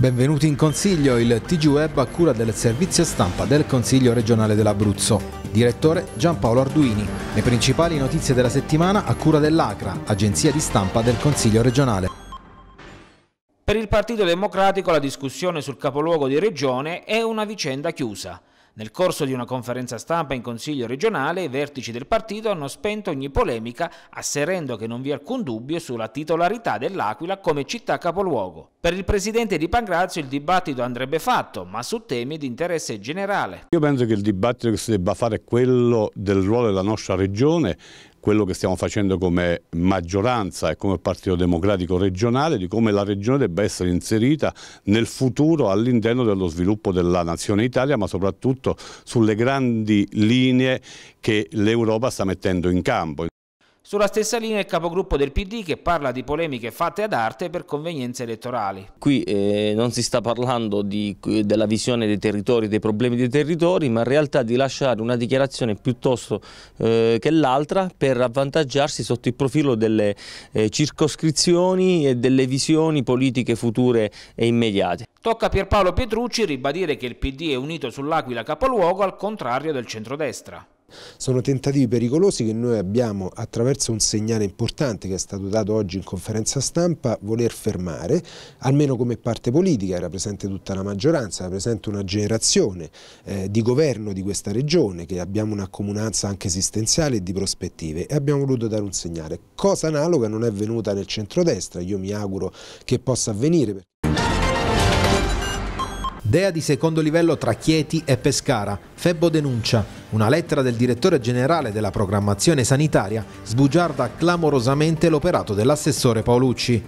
Benvenuti in Consiglio, il TG Web a cura del servizio stampa del Consiglio regionale dell'Abruzzo. Direttore Giampaolo Arduini. Le principali notizie della settimana a cura dell'ACRA, agenzia di stampa del Consiglio regionale. Per il Partito Democratico la discussione sul capoluogo di regione è una vicenda chiusa. Nel corso di una conferenza stampa in Consiglio regionale, i vertici del partito hanno spento ogni polemica, asserendo che non vi è alcun dubbio sulla titolarità dell'Aquila come città capoluogo. Per il presidente di Pangrazio il dibattito andrebbe fatto, ma su temi di interesse generale. Io penso che il dibattito che si debba fare è quello del ruolo della nostra regione quello che stiamo facendo come maggioranza e come Partito Democratico regionale, di come la regione debba essere inserita nel futuro all'interno dello sviluppo della nazione Italia, ma soprattutto sulle grandi linee che l'Europa sta mettendo in campo. Sulla stessa linea il capogruppo del PD che parla di polemiche fatte ad arte per convenienze elettorali. Qui eh, non si sta parlando di, della visione dei territori, dei problemi dei territori, ma in realtà di lasciare una dichiarazione piuttosto eh, che l'altra per avvantaggiarsi sotto il profilo delle eh, circoscrizioni e delle visioni politiche future e immediate. Tocca a Pierpaolo Petrucci ribadire che il PD è unito sull'Aquila capoluogo al contrario del centrodestra. Sono tentativi pericolosi che noi abbiamo attraverso un segnale importante che è stato dato oggi in conferenza stampa voler fermare, almeno come parte politica, era presente tutta la maggioranza, era presente una generazione eh, di governo di questa regione che abbiamo una comunanza anche esistenziale e di prospettive e abbiamo voluto dare un segnale. Cosa analoga non è venuta nel centrodestra, io mi auguro che possa avvenire. Dea di secondo livello tra Chieti e Pescara. Febbo denuncia. Una lettera del direttore generale della programmazione sanitaria sbugiarda clamorosamente l'operato dell'assessore Paolucci.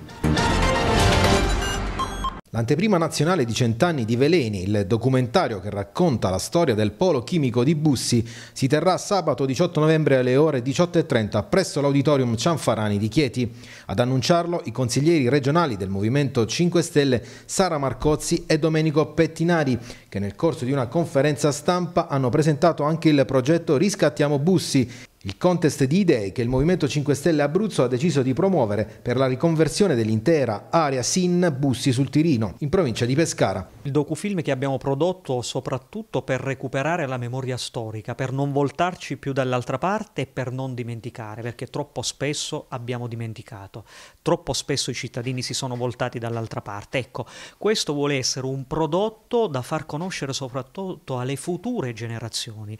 L'anteprima nazionale di cent'anni di Veleni, il documentario che racconta la storia del polo chimico di Bussi, si terrà sabato 18 novembre alle ore 18.30 presso l'auditorium Cianfarani di Chieti. Ad annunciarlo i consiglieri regionali del Movimento 5 Stelle Sara Marcozzi e Domenico Pettinari, che nel corso di una conferenza stampa hanno presentato anche il progetto Riscattiamo Bussi, il contest di idee che il Movimento 5 Stelle Abruzzo ha deciso di promuovere per la riconversione dell'intera area SIN Bussi sul Tirino, in provincia di Pescara. Il docufilm che abbiamo prodotto soprattutto per recuperare la memoria storica, per non voltarci più dall'altra parte e per non dimenticare, perché troppo spesso abbiamo dimenticato. Troppo spesso i cittadini si sono voltati dall'altra parte. Ecco, questo vuole essere un prodotto da far conoscere soprattutto alle future generazioni.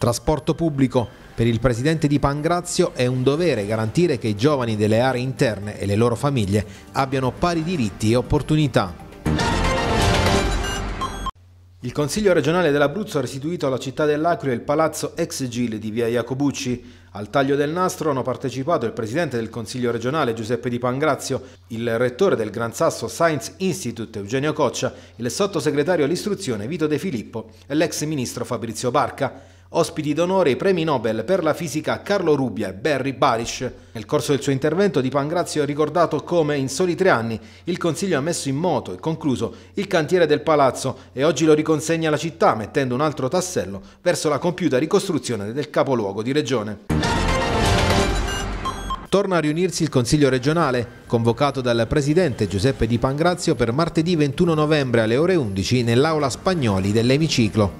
Trasporto pubblico. Per il presidente di Pangrazio è un dovere garantire che i giovani delle aree interne e le loro famiglie abbiano pari diritti e opportunità. Il Consiglio regionale dell'Abruzzo ha restituito alla città dell'Aquila il palazzo ex Gil di via Iacobucci. Al taglio del nastro hanno partecipato il presidente del Consiglio regionale Giuseppe Di Pangrazio, il rettore del Gran Sasso Science Institute Eugenio Coccia, il sottosegretario all'istruzione Vito De Filippo e l'ex ministro Fabrizio Barca ospiti d'onore i premi Nobel per la fisica Carlo Rubbia e Barry Barish. Nel corso del suo intervento Di Pangrazio ha ricordato come in soli tre anni il Consiglio ha messo in moto e concluso il cantiere del palazzo e oggi lo riconsegna alla città mettendo un altro tassello verso la compiuta ricostruzione del capoluogo di regione torna a riunirsi il Consiglio regionale, convocato dal presidente Giuseppe Di Pangrazio per martedì 21 novembre alle ore 11 nell'aula Spagnoli dell'Emiciclo.